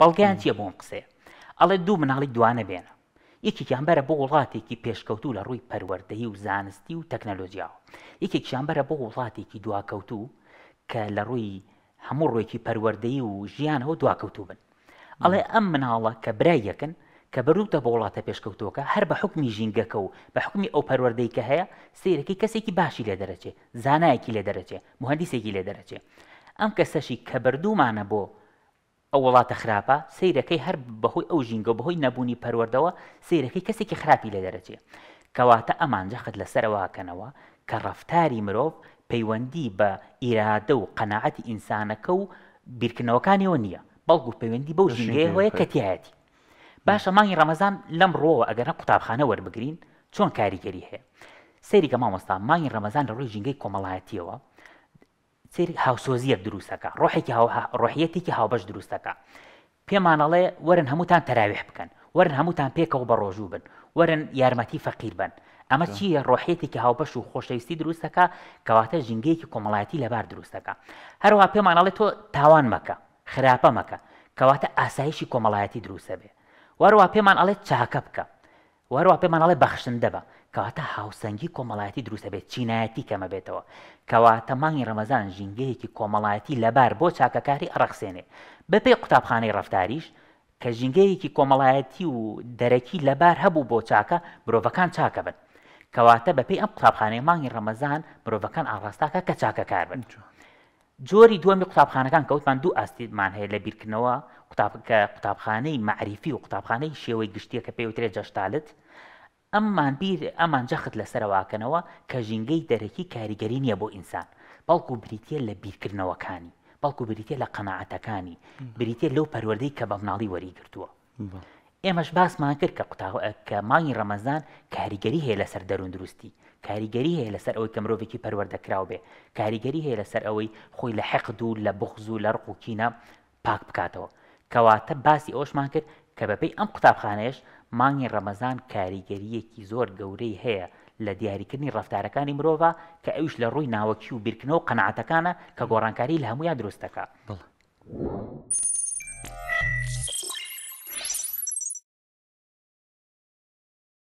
بەڵگیان چیە بۆم قسێ ئەڵێ دوو مناڵی دوانە بێنە یەکێکیان بەرە بۆ وڵاتێکی پێشکەوتو لە ڕووی پەروەردەی و زانستی و تەکنەلۆژیاوە یەکێکیان بەرە بۆ وڵاتێکی دواکەوتو کە لە ڕووی هەموو ڕێکی پەروەردەی و ژیانەوە دواکەوتو بن ئەڵێ ئەم مناڵە کە برایەکن کە بەروتە بە وڵاتە پێشکەوتوەکە هەر بە حکمی ژینگەکە و بە حکمی ئەو پەروەردەی کە هەیە سیرەکەی کەسێکی باشی لێ دەرەچێ زانایەکی لێ دەرەچێ مهندیسێکی لێ دەرەچێ ئەم کەسەشی کە بردومانە بۆ ئەو وڵاتە خراپە سیرەکەی هەر بەهۆی ئەو ژینگە بەهۆی نەبوونی پەروەردەوە سیرەکەی کەسێکی خراپی لە دەرەچێ کەواتە ئەمانجە خت لەسەرەوەکەنەوە کە ڕفتاری مرۆڤ پەیوەندی بە ئیرادە و قەنەعەتی ئینسانەکە و بیرکردنەوەکانیەوە نییە بەڵکو پەیوەندی بەو ژینگەی هۆیە کەتیایەتی باشە مانگی ڕەمەزان لەم ڕۆوە ئەگەرە قوتابخانە وەربگرین چۆن کاریگەری هەیە سەیری کە مامۆستا مانگی ڕەمەزان لە ڕووی ژینگەی کۆمەڵایەتیەوە سری هاوسۆزیەک دروستەکە ڕۆحێکی ڕۆحیەتێکی هاوبەش دروستەکە پێمانەڵێ وەرن هەمووتان تەراویح بکەن وەرن هەمووتان پێکەوە بە ڕۆژوو بن وەرن یارمەتی فەقیر بن ئەمە چیە ڕۆحێتێکی هاوبەش و خۆشەویستی دروستەکە کەواتە ژنگەیەکی کۆمەڵایەتی لەبار دروستەکە هەروها پێمانەڵێ تۆ تاوان مەکە خراپە مەکە کەواتە ئاسایشی کۆمەڵایەتی دروستە بێ وەروە پێمان ئەڵێ چاکە بکە وەروە پێمان ئەڵێ بەخشن دەبە کەواتە هاوسەنگی کۆمەڵایەتی دروستە بێت چینایەتی کەمە بێتەوە کەواتە مانگی ڕەمەزان ژینگەیەکی کۆمەڵایەتی لەبار بۆ چاکەکاری ئەڕەخسێنێ بەپێی قوتابخانەی ڕفتاریش کە ژینگەیەکی کۆمەڵایەتی و دەرەکی لەبار هەبوو بۆ چاکە مرۆڤەکان چاکە بن کەواتە بەپی ئەم قوتابخانەی مانگی ڕەمەزان مرۆڤەکان ئاڕاستاکە کە چاکەکار بن جۆری دووەمی قوتابخانەکان کەوتمان دوو ئاستیمان هەیە لە بیرکردنەوە قوتابخانەی معریفی و قوتابخانەی شێوەی گشتیە کە پێوترێت جەشتالت ئەممان بیر ئەمان جەخت لەسەرواکەنەوە کە ژینگەی دەرەکی کاریگەری نییە بۆ ئینسان بەڵکو بریتە لە بیرکردنەوەکانی بەڵکو بریتە لە قەنەعاتەکانی بریتە لەو پەروەردەی کە بەبناڵی وەری کردووە ئێمەش باسمان کرد کە قوتا کە مانگی ڕەمەزان کاریگەری هەیە لەسەر دەروون دروستی کاریگەری هەیە لەسەر ئەوەی کە مرۆڤێکی پەروەردەکرااو بێ کاریگەری هەیە لەسەر ئەوەی خۆی لە حەقد و لە بغز و لە ڕقوکینە پاک بکاتەوە کەواتە باسی ئەوشمان کرد کە بەپی ئەم قوتابخانەیەش مانگی ڕەمەزان کاریگەریەکی زۆر گەورەی هەیە لە دیاریکردنی ڕفتارەکانی مرۆڤ کە ئەوش لە ڕووی ناوەکی و بیرکردنەوە قەنعاتەکانە کە گۆڕانکاری لە هەمویان دروستەکە.